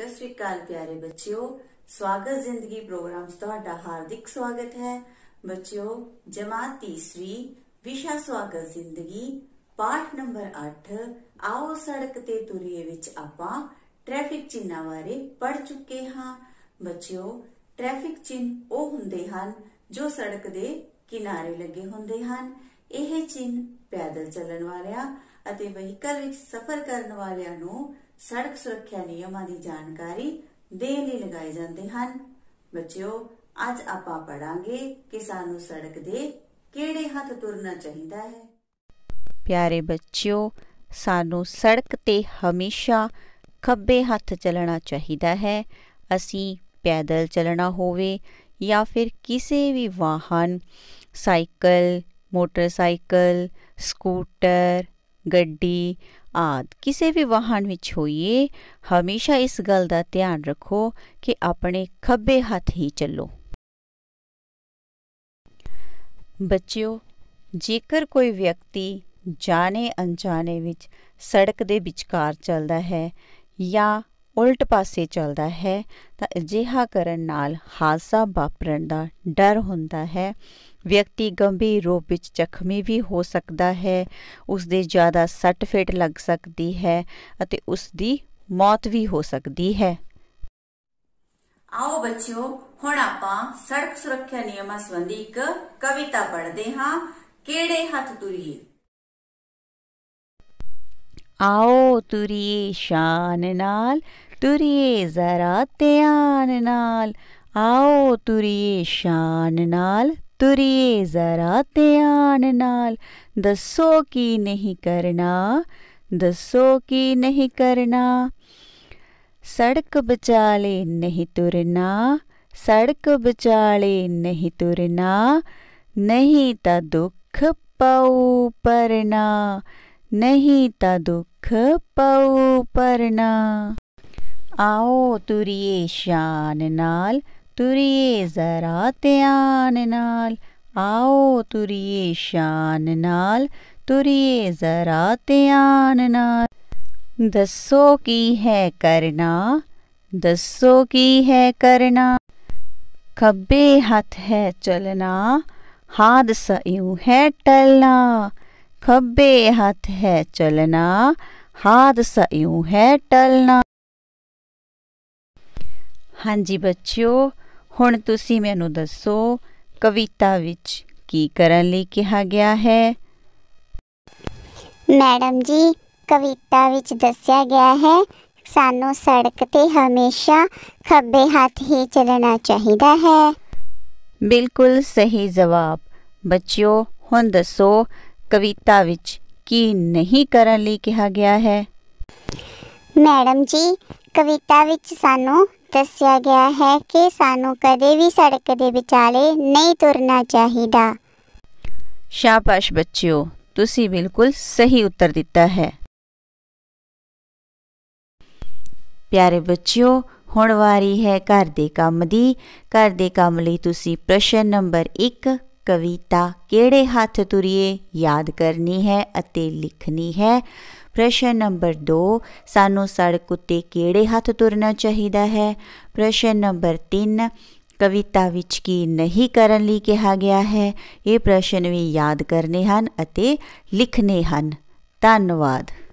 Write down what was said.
ਸਤਿ ਸ੍ਰੀ ਅਕਾਲ ਪਿਆਰੇ ਬੱਚਿਓ ਸਵਾਗਤ ਜ਼ਿੰਦਗੀ ਪ੍ਰੋਗਰਾਮ 'ਚ ਤੁਹਾਡਾ ਹਾਰਦਿਕ ਸਵਾਗਤ ਹੈ ਬੱਚਿਓ ਜਮਾਤ ਤੀਸਰੀ ਵਿਸ਼ਾ ਸਵਾਗਤ ਜ਼ਿੰਦਗੀ ਪਾਠ ਨੰਬਰ 8 ਆਓ ਸੜਕ ਤੇ ਤੁਰੀਏ ਵਿੱਚ ਆਪਾਂ ਟ੍ਰੈਫਿਕ ਚਿੰਨ੍ਹਾਂ ਬਾਰੇ ਪੜ ਚੁੱਕੇ ਹਾਂ ਬੱਚਿਓ ਟ੍ਰੈਫਿਕ ਚਿੰਨ੍ਹ ਉਹ ਹੁੰਦੇ ਹਨ ਜੋ ਸੜਕ ਦੇ ਕਿਨਾਰੇ ਲੱਗੇ ਹੁੰਦੇ ਹਨ ਇਹ ਚਿੰਨ੍ਹ ਪੈਦਲ ਚੱਲਣ ਵਾਲਿਆਂ ਅਤੇ ਵਹੀਕਲ ਵਿੱਚ ਸਫ਼ਰ ਕਰਨ ਵਾਲਿਆਂ ਨੂੰ ਸੜਕ ਸੁਰੱਖਿਆ ਨਿਯਮਾਂ ਦੀ ਜਾਣਕਾਰੀ ਦੇਣ ਲਈ ਲਗਾਏ ਜਾਂਦੇ ਹਨ ਬੱਚਿਓ ਅੱਜ ਆਪਾਂ ਪੜਾਂਗੇ ਕਿ ਸਾਨੂੰ ਸੜਕ ਦੇ ਕਿਹੜੇ ਹੱਥ ਤੁਰਨਾ ਚਾਹੀਦਾ ਹੈ ਪਿਆਰੇ ਬੱਚਿਓ ਸਾਨੂੰ ਸੜਕ ਤੇ ਹਮੇਸ਼ਾ ਖੱਬੇ ਹੱਥ ਚੱਲਣਾ ਚਾਹੀਦਾ ਹੈ ਅਸੀਂ ਪੈਦਲ ਚੱਲਣਾ ਹੋਵੇ ਜਾਂ ਫਿਰ ਕਿਸੇ ਵੀ ਵਾਹਨ ਸਾਈਕਲ ਮੋਟਰਸਾਈਕਲ ਸਕੂਟਰ ਗੱਡੀ ਆਦ ਕਿਸੇ ਵੀ ਵਾਹਨ ਵਿੱਚ ਹੋਈਏ ਹਮੇਸ਼ਾ ਇਸ ਗੱਲ ਦਾ ਧਿਆਨ ਰੱਖੋ ਕਿ ਆਪਣੇ ਖੱਬੇ ਹੱਥ ਹੀ ਚੱਲੋ ਬੱਚਿਓ ਜੇਕਰ ਕੋਈ ਵਿਅਕਤੀ ਜਾਣੇ ਅਣਜਾਣੇ ਵਿੱਚ ਸੜਕ ਦੇ ਵਿਚਕਾਰ ਚੱਲਦਾ ਹੈ ਜਾਂ ਉਲਟ ਪਾਸੇ ਚੱਲਦਾ ਹੈ ਤਾਂ ਅਜਿਹਾ ਕਰਨ ਨਾਲ ਹਾਦਸਾ ਵਾਪਰਨ ਦਾ ਡਰ ਹੁੰਦਾ ਹੈ ਵਿਅਕਤੀ ਗੰਭੀਰ ਰੂਪ ਵਿੱਚ ਜ਼ਖਮੀ ਵੀ ਹੋ ਸਕਦਾ ਹੈ ਉਸ ਦੇ ਜ਼ਿਆਦਾ ਸੱਟ ਫੇਟ ਲੱਗ ਸਕਦੀ ਹੈ ਅਤੇ ਉਸ ਦੀ ਮੌਤ ਵੀ ਹੋ ਸਕਦੀ ਹੈ ਆਓ ਬੱਚਿਓ ਹੁਣ ਆਪਾਂ ਸੜਕ ਸੁਰੱਖਿਆ ਨਿਯਮਾਂ ਸੰਬੰਧੀ ਇੱਕ ਕਵਿਤਾ ਪੜ੍ਹਦੇ ਹਾਂ ਕਿਹੜੇ ਹੱਥ ਤੁਰੀਏ ਆਓ ਤੁਰੀਏ ਸ਼ਾਨ ਨਾਲ ਤੁਰੀਏ ਜ਼ਰਾ ਧਿਆਨ ਨਾਲ ਆਓ ਤੁਰੀਏ ਸ਼ਾਨ ਨਾਲ ਤੁਰੀਏ ਜ਼ਰਾ ਧਿਆਨ ਨਾਲ ਦੱਸੋ ਕੀ ਨਹੀਂ ਕਰਨਾ ਦੱਸੋ ਕੀ ਨਹੀਂ ਕਰਨਾ ਸੜਕ ਵਿਚਾਲੇ ਨਹੀਂ ਤੁਰਨਾ ਸੜਕ ਵਿਚਾਲੇ ਨਹੀਂ ਤੁਰਨਾ ਨਹੀਂ ਤਾਂ ਦੁੱਖ ਪਉ ਪਰਨਾ ਨਹੀਂ ਤਾਂ ਦੁੱਖ ਪਉ ਪਰਨਾ आओ तुरिए शान नाल तुरिए ज़रा त्यान नाल आओ तुरिए शान नाल तुरिए ज़रा त्यान नाल दसो की है करना दसो की है करना खब्बे हाथ है चलना हादसा यूं है टलना खब्बे हाथ है चलना हादसा यूं है टलना ਹਾਂਜੀ ਬੱਚਿਓ ਹੁਣ ਤੁਸੀਂ ਮੈਨੂੰ ਦੱਸੋ ਕਵਿਤਾ ਵਿੱਚ ਕੀ ਕਰਨ ਲਈ ਕਿਹਾ ਗਿਆ ਹੈ ਮੈਡਮ ਜੀ ਕਵਿਤਾ ਵਿੱਚ ਦੱਸਿਆ ਗਿਆ ਹੈ ਸਾਨੂੰ ਸੜਕ ਤੇ ਹਮੇਸ਼ਾ ਖੱਬੇ ਹੱਥ ਹੀ ਚੱਲਣਾ ਚਾਹੀਦਾ ਹੈ ਬਿਲਕੁਲ ਸਹੀ ਜਵਾਬ ਬੱਚਿਓ ਹੁਣ ਦੱਸੋ ਕਵਿਤਾ ਵਿੱਚ ਕੀ ਨਹੀਂ ਕਰਨ ਲਈ ਕਿਹਾ ਗਿਆ ਹੈ ਮੈਡਮ ਜੀ ਕਵਿਤਾ ਵਿੱਚ ਸਾਨੂੰ ਦੱਸਿਆ ਗਿਆ ਹੈ ਕਿ ਸਾਨੂੰ ਕਦੇ ਵੀ ਸੜਕ ਦੇ ਵਿਚਾਲੇ ਨਹੀਂ ਤੁਰਨਾ ਚਾਹੀਦਾ ਸ਼ਾਬਾਸ਼ ਬੱਚਿਓ ਤੁਸੀਂ ਬਿਲਕੁਲ ਸਹੀ ਉੱਤਰ ਦਿੱਤਾ ਹੈ ਪਿਆਰੇ ਬੱਚਿਓ ਹੁਣ ਵਾਰੀ ਹੈ ਘਰ ਦੇ ਕੰਮ ਦੀ ਘਰ ਦੇ ਕੰਮ ਲਈ ਤੁਸੀਂ ਪ੍ਰਸ਼ਨ ਨੰਬਰ 1 ਕਵਿਤਾ ਕਿਹੜੇ ਹੱਥ ਤੁਰੀਏ ਯਾਦ ਕਰਨੀ ਹੈ ਅਤੇ ਲਿਖਣੀ ਹੈ ਪ੍ਰਸ਼ਨ ਨੰਬਰ 2 ਸਾਨੂੰ ਸੜਕ ਉੱਤੇ ਕਿਹੜੇ ਹੱਥ ਤੁਰਨਾ ਚਾਹੀਦਾ ਹੈ ਪ੍ਰਸ਼ਨ ਨੰਬਰ 3 ਕਵਿਤਾ ਵਿੱਚ ਕੀ ਨਹੀਂ ਕਰਨ ਲਈ ਕਿਹਾ ਗਿਆ ਹੈ ਇਹ ਪ੍ਰਸ਼ਨ ਵੀ ਯਾਦ ਕਰਨੇ ਹਨ ਅਤੇ ਲਿਖਨੇ ਹਨ ਧੰਨਵਾਦ